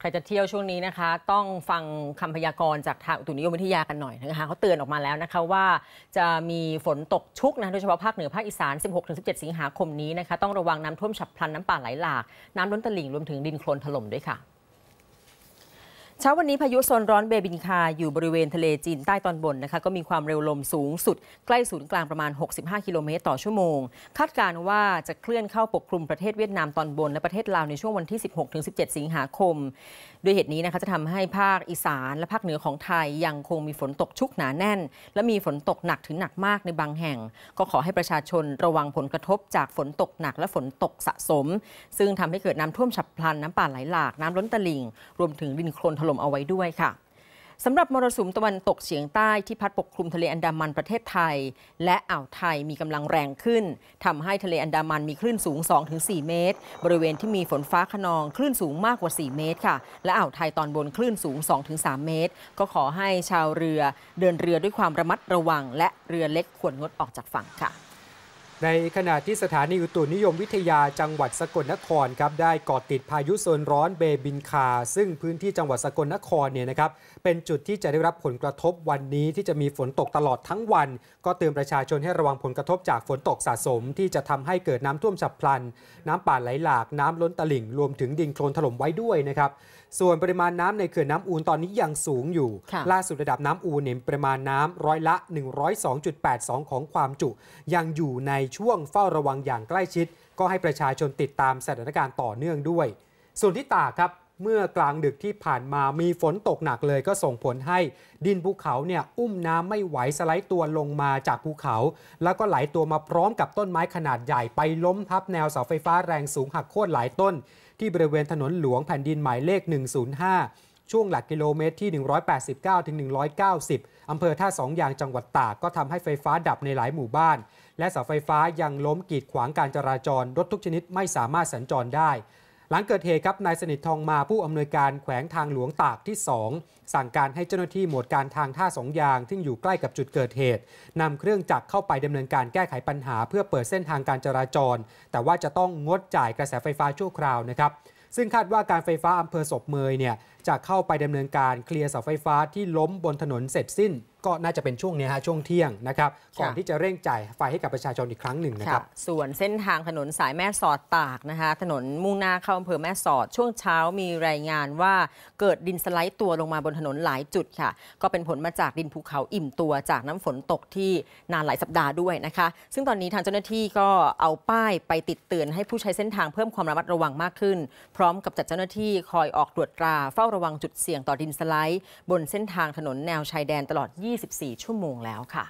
ใครจะเที่ยวช่วงนี้นะคะต้องฟังคำพยากรณ์จากทางอุตุนิยมวิทยากันหน่อยนะคะเขาเตือนออกมาแล้วนะคะว่าจะมีฝนตกชุกนะโดยเฉพาะภาคเหนือภาคอีสาน 16-17 สิงหาคมนี้นะคะต้องระวังน้ำท่วมฉับพลันน้ำป่าไหลหลาก น้ำล้นตลิ่งรวมถึงดินโคลนถล่มด้วยค่ะเช้าวันนี้พายุโซนร้อนเบบินคา อยู่บริเวณทะเลจีนใต้ตอนบนนะคะก็มีความเร็วลมสูงสุด ใกล้ศูนย์กลางประมาณ 65 กิโลเมตรต่อชั่วโมง คาดการณ์ว่าจะเคลื่อนเข้าปกคลุมประเทศเวียดนามตอนบนและประเทศลาว ในช่วงวันที่ 16-17 สิงหาคม ด้วยเหตุนี้นะคะจะทำให้ภาคอีสานและภาคเหนือของไทย ยังคงมีฝนตกชุกหนาแน่น และมีฝนตกหนักถึงหนักมากในบางแห่ง ก็ขอให้ประชาชนระวังผลกระทบจากฝนตกหนักและฝนตกสะสม ซึ่งทำให้เกิดน้ำท่วมฉับพลันน้ำป่าไหลหลากน้ำล้นตลิ่ง รวมถึงดินโคลนถล่มลมเอาไว้ด้วยค่ะสำหรับมรสุมตะวันตกเฉียงใต้ที่พัดปกคลุมทะเลอันดามันประเทศไทย และอ่าวไทยมีกำลังแรงขึ้นทำให้ทะเลอันดามันมีคลื่นสูง 2-4 เมตร บริเวณที่มีฝนฟ้าขนองคลื่นสูงมากกว่า 4 เมตร ค่ะ และอ่าวไทยตอนบนคลื่นสูง 2-3 เมตร ก็ขอให้ชาวเรือเดินเรือด้วยความระมัดระวัง และเรือเล็กควรงดออกจากฝั่งค่ะในขณะที่สถานีอุตุนิยมวิทยาจังหวัดสกลนครครับได้ก่อติดพายุโซนร้อนเบบินคา ซึ่งพื้นที่จังหวัดสกลนครเนี่ยนะครับเป็นจุดที่จะได้รับผลกระทบวันนี้ ที่จะมีฝนตกตลอดทั้งวัน ก็เตือนประชาชนให้ระวังผลกระทบจากฝนตกสะสม ที่จะทำให้เกิดน้ำท่วมฉับพลัน น้ำป่าไหลหลากน้ำล้นตลิ่ง รวมถึงดินโคลนถล่มไว้ด้วยนะครับส่วนปริมาณน้ำในเขื่อนน้าอูนตอนนี้ยังสูงอยู่ ล่าสุดระดับน้ำอูนเนี่ยปริมาณน้ำร้อยละ 102.82 ของความจุ ยังอยู่ในช่วงเฝ้าระวังอย่างใกล้ชิด ก็ให้ประชาชนติดตามสถานการณ์ต่อเนื่องด้วย ส่วนที่ตากครับ เมื่อกลางดึกที่ผ่านมามีฝนตกหนักเลยก็ส่งผลให้ ดินภูเขาเนี่ยอุ้มน้ำไม่ไหวสไลด์ตัวลงมาจากภูเขา แล้วก็ไหลตัวมาพร้อมกับต้นไม้ขนาดใหญ่ไปล้มทับแนวเสาไฟฟ้าแรงสูงหักโค่นหลายต้น ที่บริเวณถนนหลวงแผ่นดินหมายเลข 105ช่วงหลักกิโลเมตรที่ 189 ถึง 190 อำเภอท่าสองยางจังหวัดตาก ก็ทำให้ไฟฟ้าดับในหลายหมู่บ้าน และเสาไฟฟ้ายังล้มกีดขวางการจราจรรถทุกชนิดไม่สามารถสัญจรได้ หลังเกิดเหตุครับนายสนิททองมาผู้อำนวยการแขวงทางหลวงตากที่ 2 สั่งการให้เจ้าหน้าที่หมวดการทางท่าสองยางที่อยู่ใกล้กับจุดเกิดเหตุนำเครื่องจักรเข้าไปดำเนินการแก้ไขปัญหาเพื่อเปิดเส้นทางการจราจร แต่ว่าจะต้องงดจ่ายกระแสไฟฟ้าชั่วคราวนะครับซึ่งคาดว่าการไฟฟ้าอำเภอศพเมยเนี่ยจะเข้าไปดำเนินการเคลียร์เสาไฟฟ้าที่ล้มบนถนนเสร็จสิ้นก็น่าจะเป็นช่วงนี้ฮะช่วงเที่ยงนะครับก่อนที่จะเร่งจ่ายไฟให้กับประชาชนอีกครั้งหนึ่งนะครับส่วนเส้นทางถนนสายแม่สอดตากนะคะถนนมุ่งหน้าเข้าอำเภอแม่สอดช่วงเช้ามีรายงานว่าเกิดดินสไลด์ตัวลงมาบนถนนหลายจุดค่ะ ก็เป็นผลมาจากดินภูเขาอิ่มตัวจากน้ำฝนตกที่นานหลายสัปดาห์ด้วยนะคะซึ่งตอนนี้ทางเจ้าหน้าที่ก็เอาป้ายไปติดเตือนให้ผู้ใช้เส้นทางเพิ่มความระมัดระวังมากขึ้น พร้อมกับจัดเจ้าหน้าที่คอยออกตรวจตราเฝ้าระวังจุดเสี่ยง ต่อดินสไลด์ บนเส้นทางถนนแนวชายแดนตลอด24 ชั่วโมงแล้วค่ะ